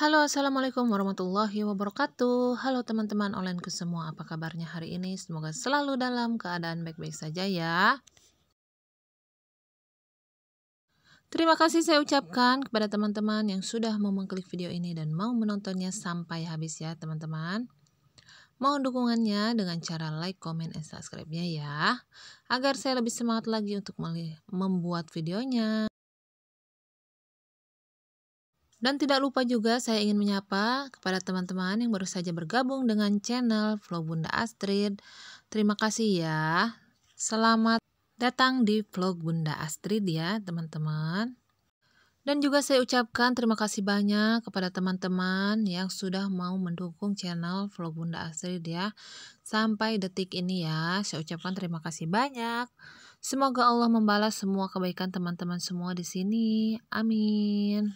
Halo, Assalamualaikum warahmatullahi wabarakatuh Halo teman-teman online ke semua, apa kabarnya hari ini? Semoga selalu dalam keadaan baik-baik saja ya Terima kasih saya ucapkan kepada teman-teman yang sudah mau mengklik video ini dan mau menontonnya sampai habis ya teman-teman Mohon dukungannya dengan cara like, komen, dan subscribe-nya ya, agar saya lebih semangat lagi untuk membuat videonya. Dan tidak lupa juga saya ingin menyapa kepada teman-teman yang baru saja bergabung dengan channel Vlog Bunda Astrid. Terima kasih ya. Selamat datang di Vlog Bunda Astrid ya teman-teman. Dan juga saya ucapkan terima kasih banyak kepada teman-teman yang sudah mau mendukung channel Vlog Bunda Astrid ya. Sampai detik ini ya, saya ucapkan terima kasih banyak. Semoga Allah membalas semua kebaikan teman-teman semua di sini. Amin.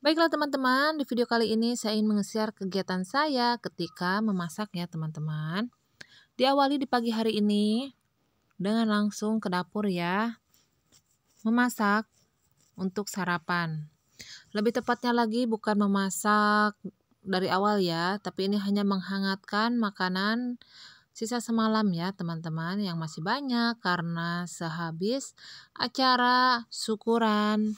Baiklah teman-teman, di video kali ini saya ingin mengeser kegiatan saya ketika memasak ya teman-teman. Diawali di pagi hari ini dengan langsung ke dapur ya. Memasak untuk sarapan. Lebih tepatnya lagi bukan memasak dari awal ya, tapi ini hanya menghangatkan makanan sisa semalam ya teman-teman yang masih banyak karena sehabis acara syukuran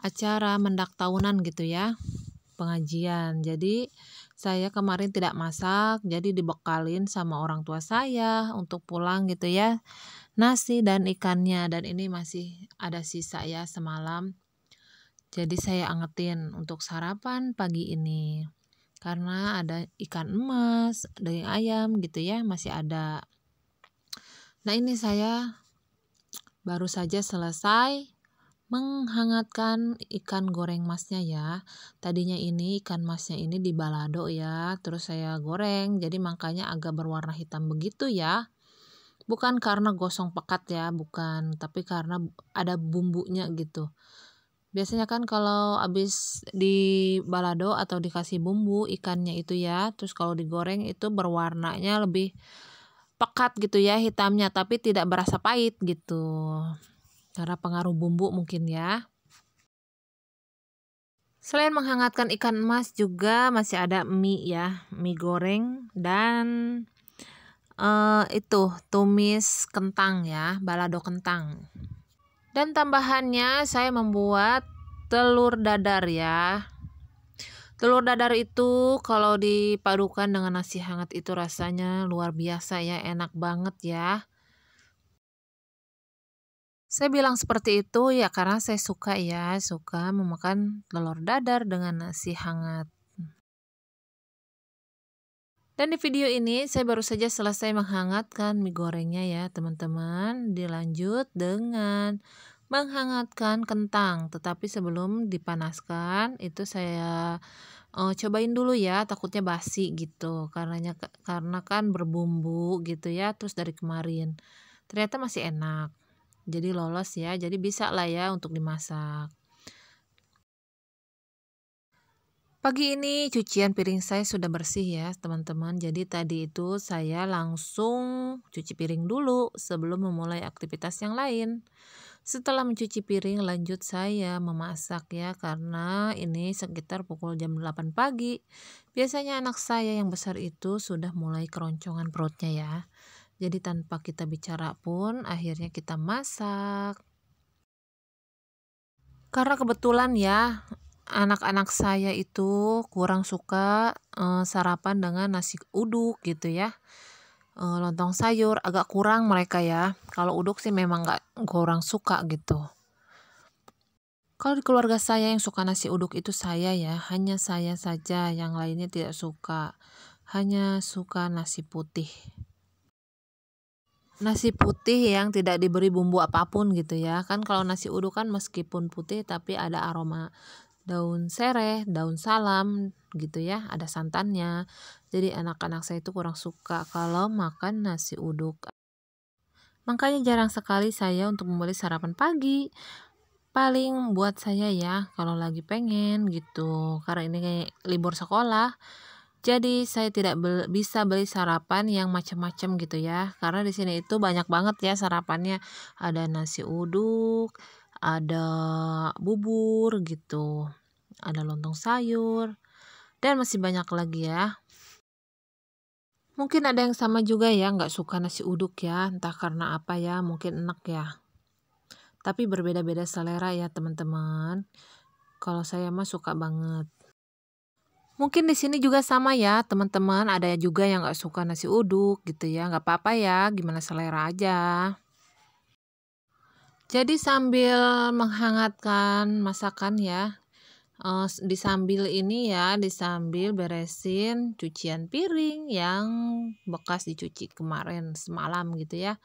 acara mendak tahunan gitu ya pengajian. Jadi saya kemarin tidak masak, jadi dibekalin sama orang tua saya untuk pulang gitu ya. Nasi dan ikannya dan ini masih ada sisa ya semalam. Jadi saya angetin untuk sarapan pagi ini. Karena ada ikan emas, daging ayam gitu ya, masih ada. Nah, ini saya baru saja selesai menghangatkan ikan goreng masnya ya. Tadinya ini ikan masnya ini dibalado ya, terus saya goreng jadi makanya agak berwarna hitam begitu ya. Bukan karena gosong pekat ya, bukan, tapi karena ada bumbunya gitu. Biasanya kan kalau habis di balado atau dikasih bumbu ikannya itu ya, terus kalau digoreng itu berwarnanya lebih pekat gitu ya hitamnya tapi tidak berasa pahit gitu. Karena pengaruh bumbu mungkin ya. Selain menghangatkan ikan emas juga masih ada mie ya, mie goreng dan uh, itu tumis kentang ya, balado kentang. Dan tambahannya saya membuat telur dadar ya. Telur dadar itu kalau dipadukan dengan nasi hangat itu rasanya luar biasa ya, enak banget ya. Saya bilang seperti itu ya karena saya suka ya, suka memakan telur dadar dengan nasi hangat. Dan di video ini saya baru saja selesai menghangatkan mie gorengnya ya teman-teman. Dilanjut dengan menghangatkan kentang. Tetapi sebelum dipanaskan itu saya uh, cobain dulu ya takutnya basi gitu. Karenanya karena kan berbumbu gitu ya terus dari kemarin. Ternyata masih enak jadi lolos ya jadi bisa lah ya untuk dimasak Pagi ini cucian piring saya sudah bersih ya teman-teman. Jadi tadi itu saya langsung cuci piring dulu sebelum memulai aktivitas yang lain. Setelah mencuci piring lanjut saya memasak ya karena ini sekitar pukul jam 8 pagi. Biasanya anak saya yang besar itu sudah mulai keroncongan perutnya ya. Jadi tanpa kita bicara pun akhirnya kita masak. Karena kebetulan ya anak-anak saya itu kurang suka e, sarapan dengan nasi uduk gitu ya. E, lontong sayur agak kurang mereka ya. Kalau uduk sih memang gak kurang suka gitu. Kalau di keluarga saya yang suka nasi uduk itu saya ya, hanya saya saja, yang lainnya tidak suka. Hanya suka nasi putih nasi putih yang tidak diberi bumbu apapun gitu ya. Kan kalau nasi uduk kan meskipun putih tapi ada aroma daun sereh, daun salam gitu ya, ada santannya. Jadi anak-anak saya itu kurang suka kalau makan nasi uduk. Makanya jarang sekali saya untuk membeli sarapan pagi. Paling buat saya ya kalau lagi pengen gitu. Karena ini kayak libur sekolah jadi saya tidak be bisa beli sarapan yang macam-macam gitu ya. Karena di sini itu banyak banget ya sarapannya. Ada nasi uduk, ada bubur gitu. Ada lontong sayur dan masih banyak lagi ya. Mungkin ada yang sama juga ya, nggak suka nasi uduk ya, entah karena apa ya, mungkin enak ya. Tapi berbeda-beda selera ya teman-teman. Kalau saya mah suka banget. Mungkin di sini juga sama ya teman-teman, ada juga yang nggak suka nasi uduk gitu ya, Gak apa-apa ya, gimana selera aja. Jadi sambil menghangatkan masakan ya, eh, di sambil ini ya, di sambil beresin cucian piring yang bekas dicuci kemarin semalam gitu ya.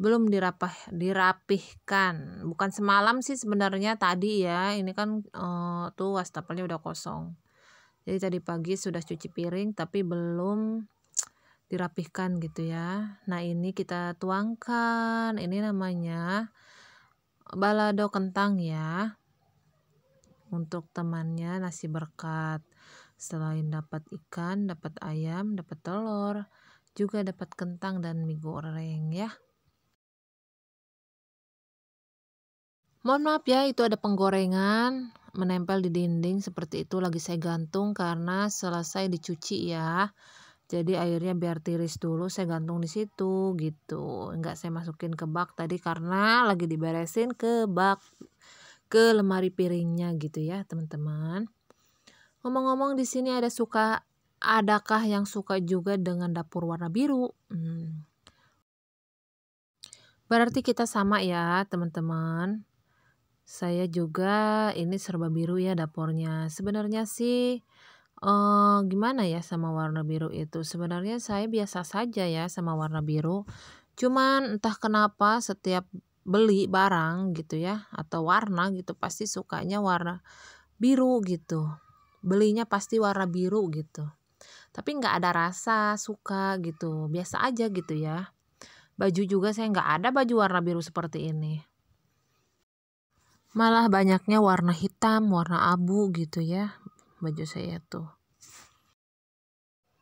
Belum dirapah dirapihkan. Bukan semalam sih sebenarnya tadi ya. Ini kan tuh eh, tuh wastafelnya udah kosong. Jadi tadi pagi sudah cuci piring tapi belum dirapihkan gitu ya. Nah, ini kita tuangkan. Ini namanya balado kentang ya. Untuk temannya nasi berkat. Selain dapat ikan, dapat ayam, dapat telur, juga dapat kentang dan mie goreng ya. Mohon maaf ya, itu ada penggorengan menempel di dinding seperti itu lagi saya gantung karena selesai dicuci ya jadi airnya biar tiris dulu saya gantung di situ gitu Enggak saya masukin ke bak tadi karena lagi diberesin ke bak ke lemari piringnya gitu ya teman-teman ngomong-ngomong di sini ada suka adakah yang suka juga dengan dapur warna biru hmm. berarti kita sama ya teman-teman saya juga ini serba biru ya dapurnya. Sebenarnya sih eh, gimana ya sama warna biru itu? Sebenarnya saya biasa saja ya sama warna biru. Cuman entah kenapa setiap beli barang gitu ya atau warna gitu pasti sukanya warna biru gitu. Belinya pasti warna biru gitu. Tapi nggak ada rasa suka gitu. Biasa aja gitu ya. Baju juga saya nggak ada baju warna biru seperti ini malah banyaknya warna hitam, warna abu gitu ya baju saya tuh.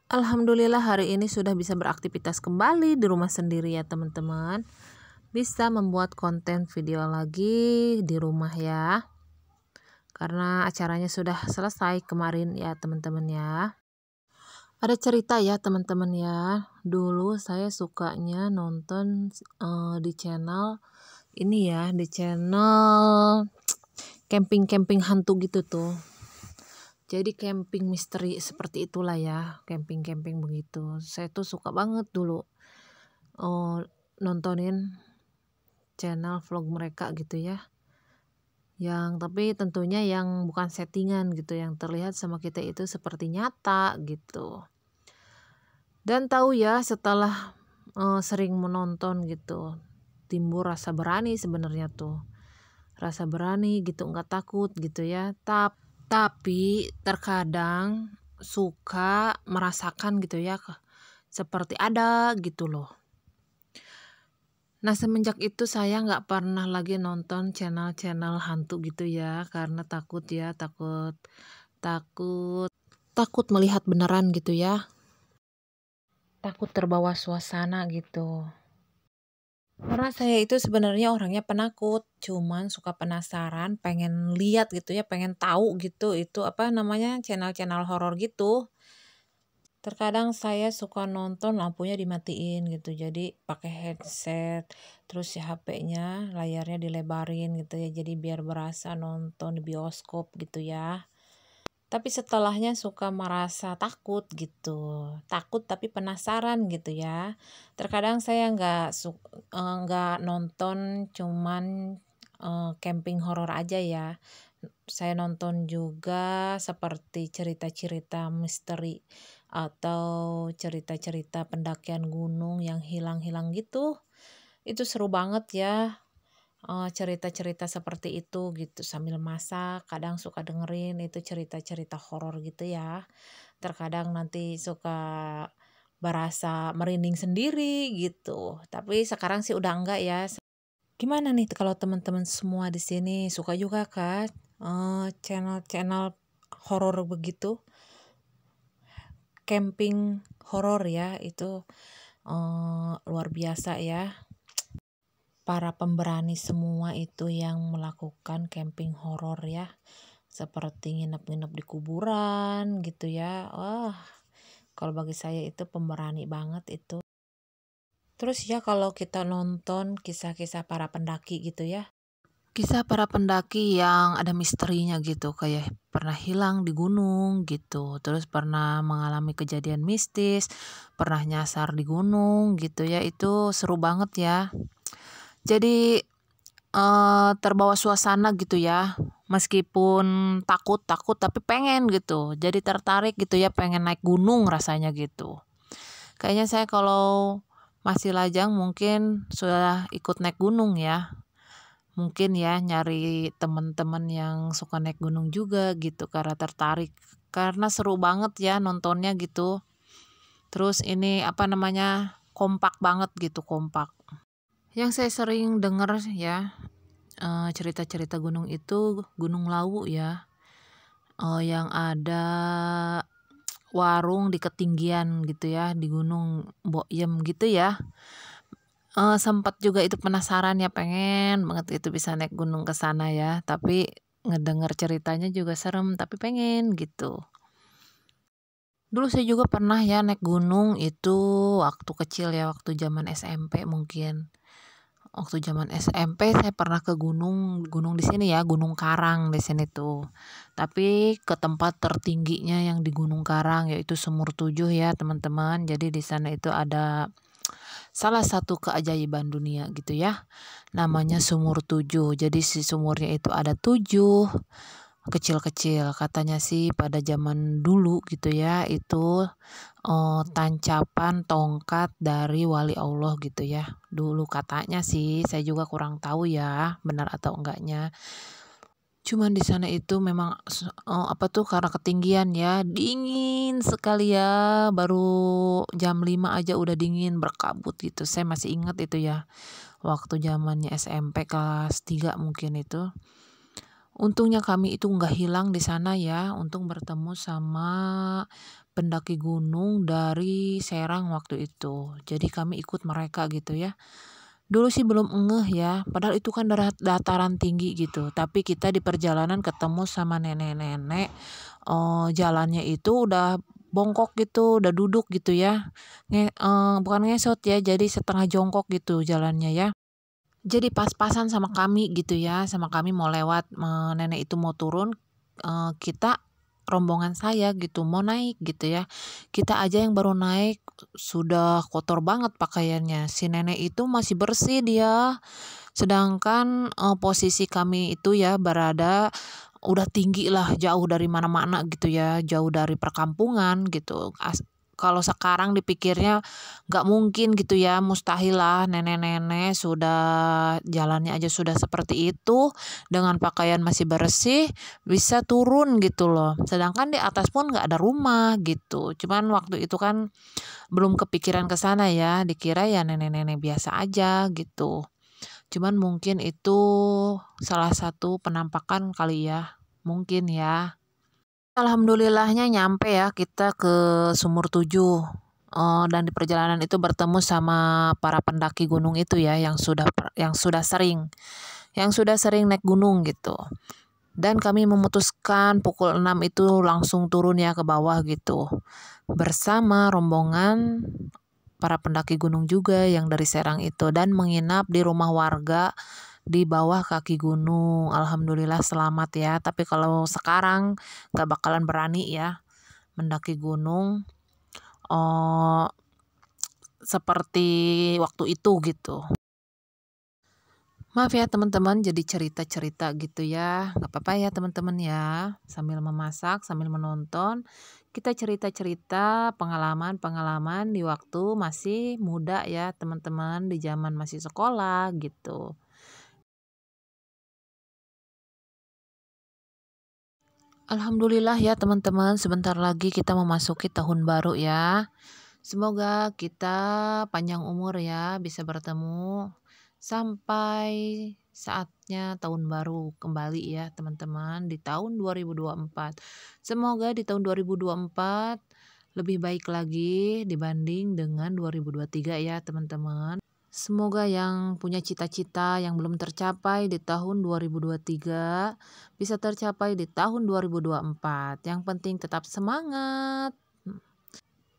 Alhamdulillah hari ini sudah bisa beraktivitas kembali di rumah sendiri ya teman-teman. Bisa membuat konten video lagi di rumah ya. Karena acaranya sudah selesai kemarin ya teman-teman ya. Ada cerita ya teman-teman ya. Dulu saya sukanya nonton uh, di channel ini ya di channel camping-camping hantu gitu tuh jadi camping misteri seperti itulah ya camping-camping begitu saya tuh suka banget dulu oh, nontonin channel vlog mereka gitu ya yang tapi tentunya yang bukan settingan gitu yang terlihat sama kita itu seperti nyata gitu dan tahu ya setelah uh, sering menonton gitu timbul rasa berani sebenarnya tuh rasa berani gitu nggak takut gitu ya Tap, tapi terkadang suka merasakan gitu ya seperti ada gitu loh Nah semenjak itu saya nggak pernah lagi nonton channel-channel hantu gitu ya karena takut ya takut takut takut melihat beneran gitu ya takut terbawa suasana gitu. Karena saya itu sebenarnya orangnya penakut, cuman suka penasaran, pengen lihat gitu ya, pengen tahu gitu itu apa namanya channel-channel horor gitu. Terkadang saya suka nonton lampunya dimatiin gitu. Jadi pakai headset, terus si HP-nya layarnya dilebarin gitu ya. Jadi biar berasa nonton di bioskop gitu ya tapi setelahnya suka merasa takut gitu takut tapi penasaran gitu ya terkadang saya nggak eh, nggak nonton cuman uh, camping horor aja ya saya nonton juga seperti cerita-cerita misteri atau cerita-cerita pendakian gunung yang hilang-hilang gitu itu seru banget ya Eh, cerita-cerita seperti itu gitu sambil masak kadang suka dengerin itu cerita-cerita horor gitu ya terkadang nanti suka berasa merinding sendiri gitu tapi sekarang sih udah enggak ya gimana nih kalau teman-teman semua di sini suka juga kan channel eh, channel-channel horor begitu camping horor ya itu uh, luar biasa ya para pemberani semua itu yang melakukan camping horor ya seperti nginep-nginep di kuburan gitu ya wah kalau bagi saya itu pemberani banget itu terus ya kalau kita nonton kisah-kisah para pendaki gitu ya kisah para pendaki yang ada misterinya gitu kayak pernah hilang di gunung gitu terus pernah mengalami kejadian mistis pernah nyasar di gunung gitu ya itu seru banget ya jadi uh, terbawa suasana gitu ya meskipun takut takut tapi pengen gitu jadi tertarik gitu ya pengen naik gunung rasanya gitu kayaknya saya kalau masih lajang mungkin sudah ikut naik gunung ya mungkin ya nyari teman-teman yang suka naik gunung juga gitu karena tertarik karena seru banget ya nontonnya gitu terus ini apa namanya kompak banget gitu kompak yang saya sering dengar ya eh, cerita-cerita gunung itu Gunung Lawu ya oh yang ada warung di ketinggian gitu ya di Gunung Boyem gitu ya uh, sempat juga itu penasaran ya pengen banget itu bisa naik gunung ke sana ya tapi ngedenger ceritanya juga serem tapi pengen gitu dulu saya juga pernah ya naik gunung itu waktu kecil ya waktu zaman SMP mungkin waktu zaman SMP saya pernah ke gunung gunung di sini ya Gunung Karang di sini tuh tapi ke tempat tertingginya yang di Gunung Karang yaitu sumur Tujuh ya teman-teman jadi di sana itu ada salah satu keajaiban dunia gitu ya namanya Sumur Tujuh jadi si sumurnya itu ada tujuh kecil-kecil. Katanya sih pada zaman dulu gitu ya itu uh, tancapan tongkat dari wali Allah gitu ya. Dulu katanya sih, saya juga kurang tahu ya benar atau enggaknya cuman di sana itu memang oh, apa tuh karena ketinggian ya dingin sekali ya baru jam 5 aja udah dingin berkabut gitu saya masih ingat itu ya waktu zamannya SMP kelas 3 mungkin itu Untungnya kami itu nggak hilang di sana ya, untung bertemu sama pendaki gunung dari Serang waktu itu. Jadi kami ikut mereka gitu ya. Dulu sih belum ngeh ya, padahal itu kan dataran tinggi gitu. Tapi kita di perjalanan ketemu sama nenek-nenek, oh, jalannya itu udah bongkok gitu, udah duduk gitu ya. Nge, eh, bukan ngesot ya, jadi setengah jongkok gitu jalannya ya jadi pas-pasan sama kami gitu ya sama kami mau lewat nenek itu mau turun eh, kita rombongan saya gitu mau naik gitu ya kita aja yang baru naik sudah kotor banget pakaiannya si nenek itu masih bersih dia sedangkan eh, posisi kami itu ya berada udah tinggi lah jauh dari mana-mana gitu ya jauh dari perkampungan gitu As kalau sekarang dipikirnya nggak mungkin gitu ya mustahil lah nenek-nenek sudah jalannya aja sudah seperti itu dengan pakaian masih bersih bisa turun gitu loh sedangkan di atas pun nggak ada rumah gitu cuman waktu itu kan belum kepikiran ke sana ya dikira ya nenek-nenek biasa aja gitu cuman mungkin itu salah satu penampakan kali ya mungkin ya Alhamdulillahnya nyampe ya kita ke Sumur Tujuh, eh, dan di perjalanan itu bertemu sama para pendaki gunung itu ya yang sudah yang sudah sering yang sudah sering naik gunung gitu. Dan kami memutuskan pukul 6 itu langsung turun ya ke bawah gitu, bersama rombongan para pendaki gunung juga yang dari Serang itu dan menginap di rumah warga di bawah kaki gunung. Alhamdulillah selamat ya. Tapi kalau sekarang gak bakalan berani ya mendaki gunung. Oh, seperti waktu itu gitu. Maaf ya teman-teman, jadi cerita-cerita gitu ya. Gak apa-apa ya teman-teman ya. Sambil memasak, sambil menonton, kita cerita-cerita pengalaman-pengalaman di waktu masih muda ya teman-teman, di zaman masih sekolah gitu. Alhamdulillah ya teman-teman, sebentar lagi kita memasuki tahun baru ya. Semoga kita panjang umur ya, bisa bertemu sampai saatnya tahun baru kembali ya teman-teman di tahun 2024. Semoga di tahun 2024 lebih baik lagi dibanding dengan 2023 ya teman-teman. Semoga yang punya cita-cita yang belum tercapai di tahun 2023 bisa tercapai di tahun 2024. Yang penting tetap semangat.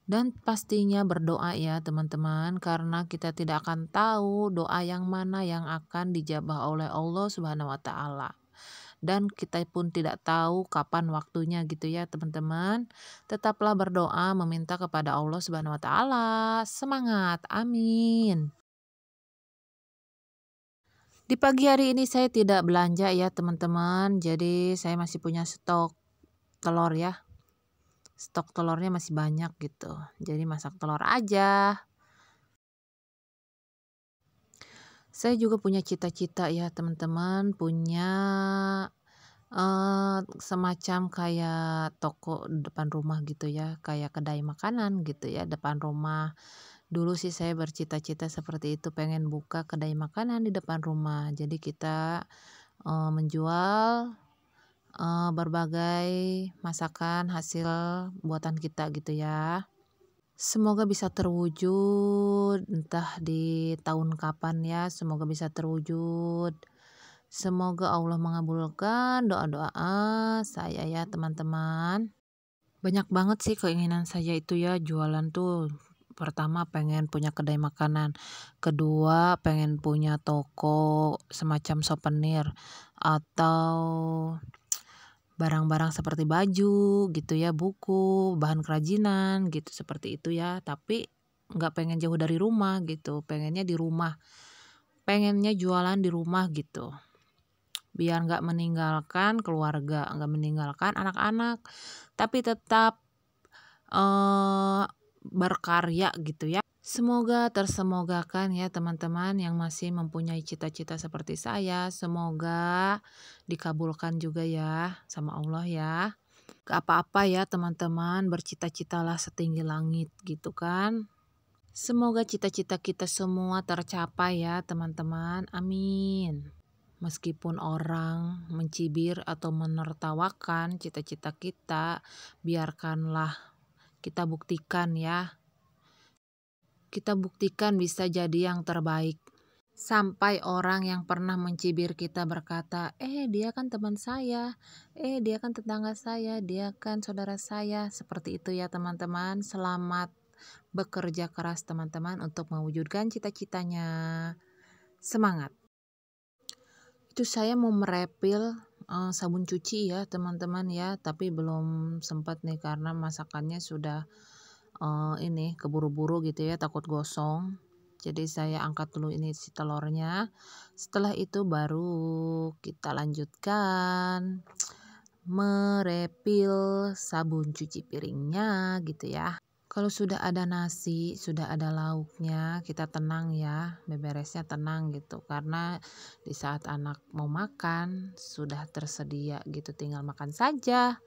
Dan pastinya berdoa ya teman-teman karena kita tidak akan tahu doa yang mana yang akan dijabah oleh Allah Subhanahu wa taala. Dan kita pun tidak tahu kapan waktunya gitu ya teman-teman. Tetaplah berdoa meminta kepada Allah Subhanahu wa taala. Semangat. Amin. Di pagi hari ini saya tidak belanja ya teman-teman. Jadi saya masih punya stok telur ya. Stok telurnya masih banyak gitu. Jadi masak telur aja. Saya juga punya cita-cita ya teman-teman. Punya uh, semacam kayak toko depan rumah gitu ya. Kayak kedai makanan gitu ya depan rumah Dulu sih saya bercita-cita seperti itu, pengen buka kedai makanan di depan rumah. Jadi kita uh, menjual uh, berbagai masakan hasil buatan kita gitu ya. Semoga bisa terwujud, entah di tahun kapan ya. Semoga bisa terwujud. Semoga Allah mengabulkan doa-doa saya ya, teman-teman. Banyak banget sih keinginan saya itu ya, jualan tuh pertama pengen punya kedai makanan, kedua pengen punya toko semacam souvenir atau barang-barang seperti baju gitu ya, buku, bahan kerajinan gitu seperti itu ya, tapi nggak pengen jauh dari rumah gitu, pengennya di rumah, pengennya jualan di rumah gitu biar nggak meninggalkan keluarga, nggak meninggalkan anak-anak, tapi tetap uh, berkarya gitu ya. Semoga tersemogakan ya teman-teman yang masih mempunyai cita-cita seperti saya. Semoga dikabulkan juga ya sama Allah ya. Apa-apa ya teman-teman bercita-citalah setinggi langit gitu kan. Semoga cita-cita kita semua tercapai ya teman-teman. Amin. Meskipun orang mencibir atau menertawakan cita-cita kita, biarkanlah kita buktikan ya. Kita buktikan bisa jadi yang terbaik. Sampai orang yang pernah mencibir kita berkata, "Eh, dia kan teman saya. Eh, dia kan tetangga saya. Dia kan saudara saya." Seperti itu ya, teman-teman. Selamat bekerja keras teman-teman untuk mewujudkan cita-citanya. Semangat. Itu saya mau merepil Eh, sabun cuci ya teman-teman ya tapi belum sempat nih karena masakannya sudah uh, ini keburu-buru gitu ya takut gosong jadi saya angkat dulu ini si telurnya setelah itu baru kita lanjutkan merepil sabun cuci piringnya gitu ya kalau sudah ada nasi, sudah ada lauknya, kita tenang ya, beberesnya tenang gitu. Karena di saat anak mau makan, sudah tersedia gitu, tinggal makan saja.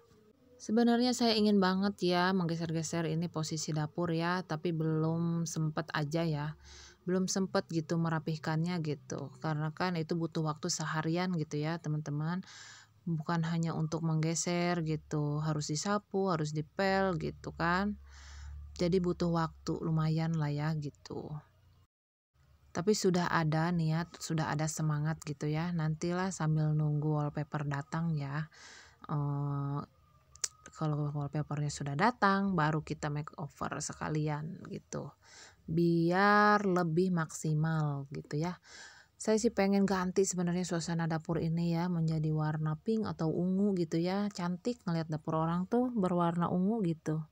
Sebenarnya saya ingin banget ya menggeser-geser ini posisi dapur ya, tapi belum sempat aja ya. Belum sempat gitu merapihkannya gitu, karena kan itu butuh waktu seharian gitu ya teman-teman bukan hanya untuk menggeser gitu, harus disapu, harus dipel gitu kan. Jadi butuh waktu lumayan lah ya gitu. Tapi sudah ada niat, sudah ada semangat gitu ya. Nantilah sambil nunggu wallpaper datang ya. Uh, kalau wallpapernya sudah datang, baru kita makeover sekalian gitu. Biar lebih maksimal gitu ya. Saya sih pengen ganti sebenarnya suasana dapur ini ya menjadi warna pink atau ungu gitu ya. Cantik ngelihat dapur orang tuh berwarna ungu gitu.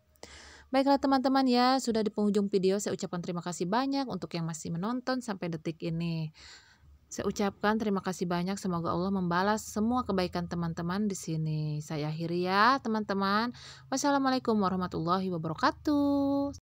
Baiklah teman-teman ya, sudah di penghujung video saya ucapkan terima kasih banyak untuk yang masih menonton sampai detik ini. Saya ucapkan terima kasih banyak. Semoga Allah membalas semua kebaikan teman-teman di sini. Saya akhiri ya, teman-teman. Wassalamualaikum warahmatullahi wabarakatuh.